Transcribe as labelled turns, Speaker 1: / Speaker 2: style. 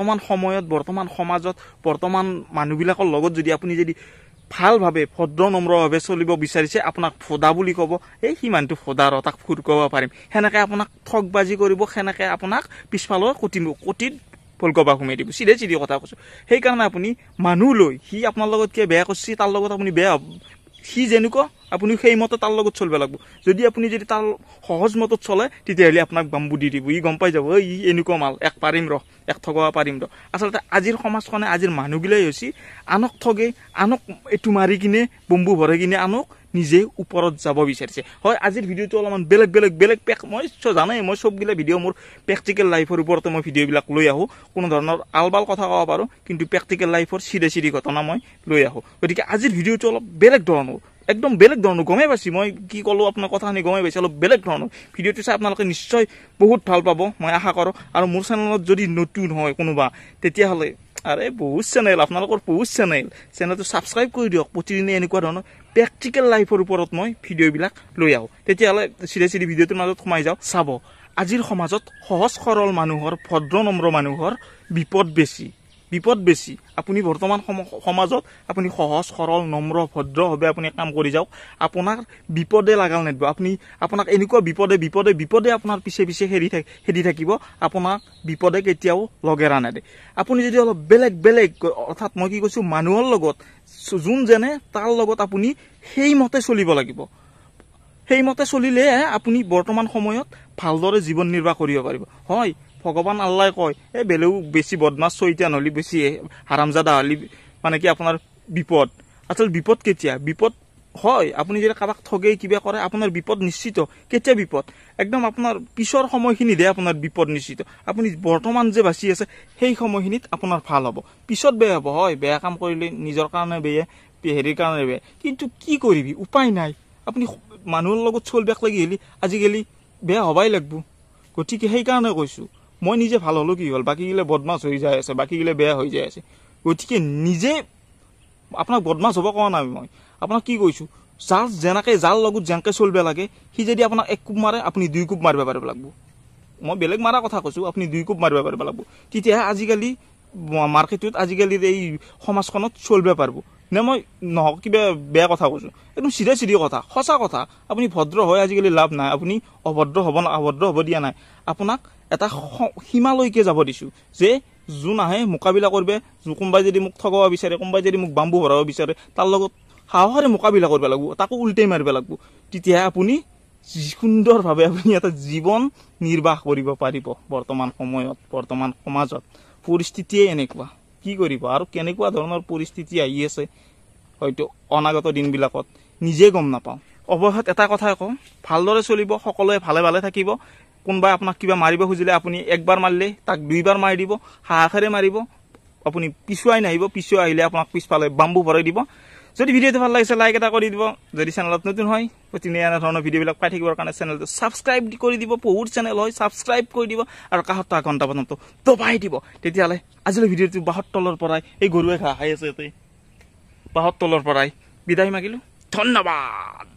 Speaker 1: বৰ্তমান সময়ত বৰ্তমান সমাজত বৰ্তমান মানুহবিলাকৰ লগত যদি আপুনি যদি ভালভাৱে ভদ্ৰ নম্ৰভাৱে চলিব বিচাৰিছে আপোনাক ফুদা বুলি ক'ব এই সিমানটো ফুদাৰ তাক ফুৰকাব পাৰিম সেনেকৈ আপোনাক ঠগবাজি কৰিব সেনেকৈ আপোনাক পিছফালৰ কুটি কুটিত কবা সোমাই দিব চিধে চিধি কথা কৈছোঁ সেইকাৰণে আপুনি মানুহ লৈ সি আপোনাৰ লগত কিয় বেয়া কৰিছে তাৰ লগত আপুনি বেয়া সি যেনেকুৱা আপুনি সেইমতে তাৰ লগত চলিব লাগিব যদি আপুনি যদি তাৰ সহজমতত চলে তেতিয়াহ'লে আপোনাক বাম্বু দি দিব ই গম পাই যাব ই এনেকুৱা মাল এক পাৰিম ৰহ এক ঠগাব পাৰিম ৰহ আচলতে আজিৰ সমাজখনে আজিৰ মানুহগিলাই হৈছে আনক ঠগে আনক এইটো মাৰি কিনে বম্বু ভৰাই কিনে আনক নিজে ওপৰত যাব বিচাৰিছে হয় আজিৰ ভিডিঅ'টো অলপমান বেলেগ বেলেগ বেলেগ পেক মই জানাই মই চববিলাক ভিডিঅ' মোৰ প্ৰেক্টিকেল লাইফৰ ওপৰতে মই ভিডিঅ'বিলাক লৈ আহোঁ কোনো ধৰণৰ আল বাল কথা ক'ব পাৰোঁ কিন্তু প্ৰেক্টিকেল লাইফৰ চিধা চিধি ঘটনা মই লৈ আহোঁ গতিকে আজিৰ ভিডিঅ'টো অলপ বেলেগ ধৰণৰ একদম বেলেগ ধৰণৰ গমেই পাইছে মই কি ক'লোঁ আপোনাৰ কথা শুনি গমেই পাইছে অলপ বেলেগ ধৰণৰ ভিডিঅ'টো চাই আপোনালোকে নিশ্চয় বহুত ভাল পাব মই আশা কৰোঁ আৰু মোৰ চেনেলত যদি নতুন হয় কোনোবা তেতিয়াহ'লে আৰে বহুত চেনেল আপোনালোকৰ বহুত চেনেল চেনেলটো ছাবস্ক্ৰাইব কৰি দিয়ক প্ৰতিদিনে এনেকুৱা ধৰণৰ প্ৰেক্টিকেল লাইফৰ ওপৰত মই ভিডিঅ'বিলাক লৈ আহোঁ তেতিয়াহ'লে চিধে চিধি ভিডিঅ'টোৰ মাজত সোমাই যাওঁ চাব আজিৰ সমাজত সহজ সৰল মানুহৰ ভদ্ৰ নম্ৰ মানুহৰ বিপদ বেছি বিপদ বেছি আপুনি বৰ্তমান সমাজত আপুনি সহজ সৰল নম্ৰ ভদ্ৰভাৱে আপুনি কাম কৰি যাওক আপোনাৰ বিপদে লাগাল নেদিব আপুনি আপোনাক এনেকুৱা বিপদে বিপদে বিপদে আপোনাৰ পিছে পিছে হেৰি হেৰি থাকিব আপোনাক বিপদে কেতিয়াও লগেৰা নেদে আপুনি যদি অলপ বেলেগ বেলেগ অৰ্থাৎ মই কি কৈছোঁ মানুহৰ লগত যোন যেনে তাৰ লগত আপুনি সেইমতে চলিব লাগিব সেইমতে চলিলেহে আপুনি বৰ্তমান সময়ত ভালদৰে জীৱন নিৰ্বাহ কৰিব পাৰিব হয় ভগৱান আল্লাই কয় এই বেলেগ বেছি বদমাছ চৈতান হ'লে বেছি হাৰামজাদা হ'লে মানে কি আপোনাৰ বিপদ আচলতে বিপদ কেতিয়া বিপদ হয় আপুনি যদি কাৰোবাক ঠগে কিবা কৰে আপোনাৰ বিপদ নিশ্চিত কেতিয়া বিপদ একদম আপোনাৰ পিছৰ সময়খিনিতহে আপোনাৰ বিপদ নিশ্চিত আপুনি বৰ্তমান যে বাচি আছে সেই সময়খিনিত আপোনাৰ ভাল হ'ব পিছত বেয়া হ'ব হয় বেয়া কাম কৰিলে নিজৰ কাৰণে বেয়া হেৰিৰ কাৰণে বেয়া কিন্তু কি কৰিবি উপায় নাই আপুনি মানুহৰ লগত চল বেক লাগি হ'লে আজিকালি বেয়া হ'বাই লাগিব গতিকে সেইকাৰণে কৈছোঁ মই নিজে ভাল হ'লোঁ কি হ'ল বাকীগিলা বদমাছ হৈ যায় আছে বাকীগিলা বেয়া হৈ যায় আছে গতিকে নিজে আপোনাক বদমাছ হ'ব কোৱা নাই মই আপোনাক কি কৈছোঁ যাৰ যেনেকৈ যাৰ লগত যেনেকৈ চলিব লাগে সি যদি আপোনাক এক কোপ মাৰে আপুনি দুই কোপ মাৰিব পাৰিব লাগিব মই বেলেগ মাৰা কথা কৈছোঁ আপুনি দুই কোপ মাৰিব পাৰিব লাগিব তেতিয়াহে আজিকালি মাৰ্কেটত আজিকালিৰ এই সমাজখনত চলিব পাৰিব নে মই নহওক কিবা বেয়া কথা কৈছোঁ একদম চিধা চিধি কথা সঁচা কথা আপুনি ভদ্ৰ হৈ আজিকালি লাভ নাই আপুনি অভদ্ৰ হ'ব অভদ্ৰ হ'ব দিয়া নাই আপোনাক এটা সীমালৈকে যাব দিছোঁ যে যোন আহে মোকাবিলা কৰিব কোনোবাই যদি মোক ঠগাব বিচাৰে কোনোবাই যদি মোক বাম্বু ভৰাব বিচাৰে তাৰ লগত সাহসেৰে মোকাবিলা কৰিব লাগিব তাকো উল্টেই মাৰিব লাগিব তেতিয়া আপুনি সুন্দৰভাৱে আপুনি এটা জীৱন নিৰ্বাহ কৰিব পাৰিব বৰ্তমান সময়ত বৰ্তমান সমাজত পৰিস্থিতিয়ে এনেকুৱা কি কৰিব আৰু কেনেকুৱা ধৰণৰ পৰিস্থিতি আহি আছে হয়তো অনাগত দিনবিলাকত নিজে গম নাপাওঁ অৱশ্যত এটা কথা কওঁ ভালদৰে চলিব সকলোৱে ভালে ভালে থাকিব কোনোবাই আপোনাক কিবা মাৰিব খুজিলে আপুনি একবাৰ মাৰিলেই তাক দুইবাৰ মাৰি দিব হাহাকাৰে মাৰিব আপুনি পিছুৱাই নাহিব পিছুৱাই আহিলে আপোনাক পিছফালে বাম্বু ভৰাই দিব যদি ভিডিঅ'টো ভাল লাগিছে লাইক এটা কৰি দিব যদি চেনেলত নতুন হয় প্ৰতিদিনে এনেধৰণৰ ভিডিঅ'বিলাক পাই থাকিবৰ কাৰণে চেনেলটো ছাবস্ক্ৰাইব কৰি দিব বহুত চেনেল হয় ছাবস্ক্ৰাইব কৰি দিব আৰু কাষত ঘণ্টা পৰ্যন্ত দবাই দিব তেতিয়াহ'লে আজিলৈ ভিডিঅ'টো বাহৰ তলৰ পৰাই এই গৰুৱে ঘাঁহ খাই আছে ইয়াতে তলৰ পৰাই বিদায় মাগিলোঁ ধন্যবাদ